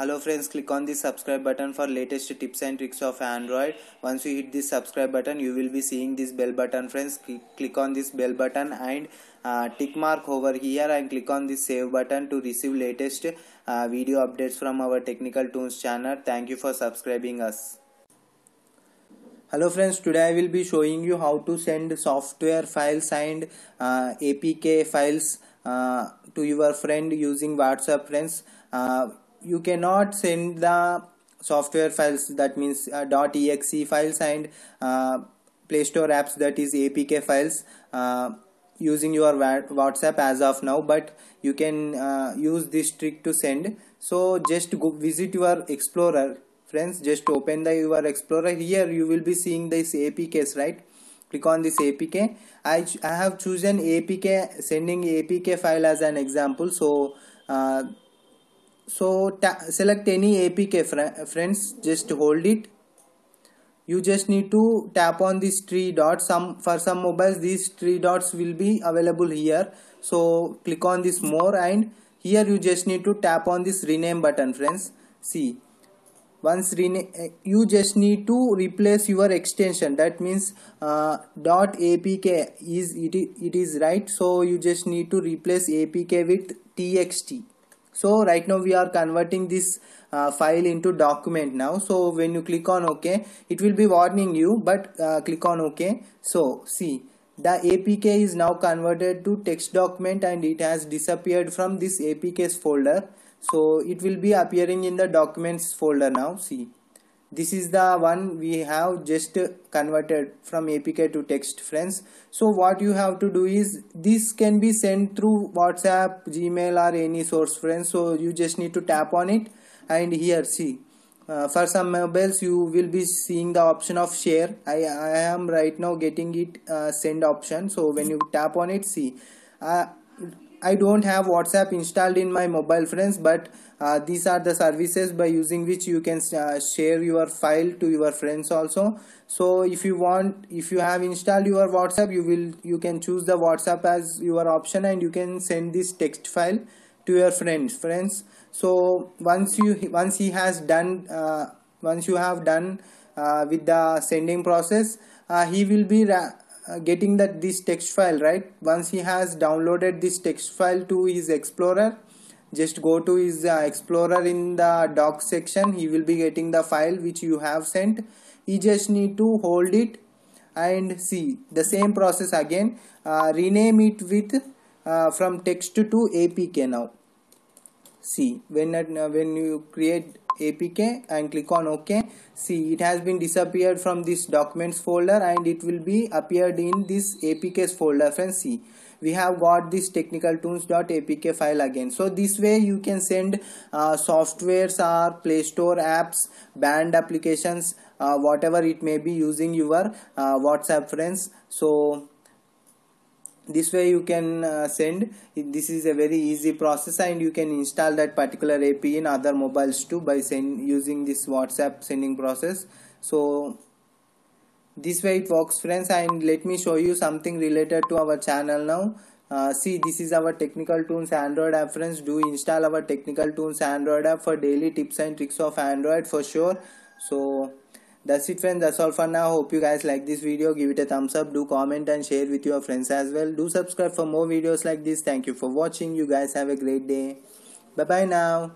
hello friends click on the subscribe button for latest tips and tricks of android once you hit this subscribe button you will be seeing this bell button friends click on this bell button and uh, tick mark over here and click on the save button to receive latest uh, video updates from our technical tunes channel thank you for subscribing us hello friends today i will be showing you how to send software files and uh, apk files uh, to your friend using whatsapp friends uh, you cannot send the software files that means uh, .exe files and uh, Play Store apps that is APK files uh, using your WhatsApp as of now but you can uh, use this trick to send so just go visit your explorer friends just open the your explorer here you will be seeing this APKs right click on this APK I, I have chosen APK sending APK file as an example so uh, so select any apk fr friends just hold it you just need to tap on these three dots some for some mobiles these three dots will be available here so click on this more and here you just need to tap on this rename button friends see once rename eh, you just need to replace your extension that means uh, apk is it, it is right so you just need to replace apk with txt so right now we are converting this uh, file into document now so when you click on ok it will be warning you but uh, click on ok so see the apk is now converted to text document and it has disappeared from this apks folder so it will be appearing in the documents folder now see this is the one we have just converted from apk to text friends so what you have to do is this can be sent through whatsapp gmail or any source friends so you just need to tap on it and here see uh, for some mobiles you will be seeing the option of share i i am right now getting it uh, send option so when you tap on it see uh, I don't have WhatsApp installed in my mobile friends but uh, these are the services by using which you can uh, share your file to your friends also so if you want if you have installed your WhatsApp you will you can choose the WhatsApp as your option and you can send this text file to your friends friends so once you once he has done uh, once you have done uh, with the sending process uh, he will be uh, getting that this text file right once he has downloaded this text file to his explorer just go to his uh, explorer in the doc section he will be getting the file which you have sent he just need to hold it and see the same process again uh, rename it with uh, from text to apk now see when uh, when you create apk and click on ok see it has been disappeared from this documents folder and it will be appeared in this apks folder friends see we have got this technical tools.apk file again so this way you can send uh, softwares or play store apps band applications uh, whatever it may be using your uh, whatsapp friends so this way you can uh, send this is a very easy process and you can install that particular AP in other mobiles too by send, using this WhatsApp sending process so this way it works friends and let me show you something related to our channel now uh, see this is our technical tunes android app friends do install our technical tunes android app for daily tips and tricks of android for sure so that's it friends that's all for now hope you guys like this video give it a thumbs up do comment and share with your friends as well do subscribe for more videos like this thank you for watching you guys have a great day bye bye now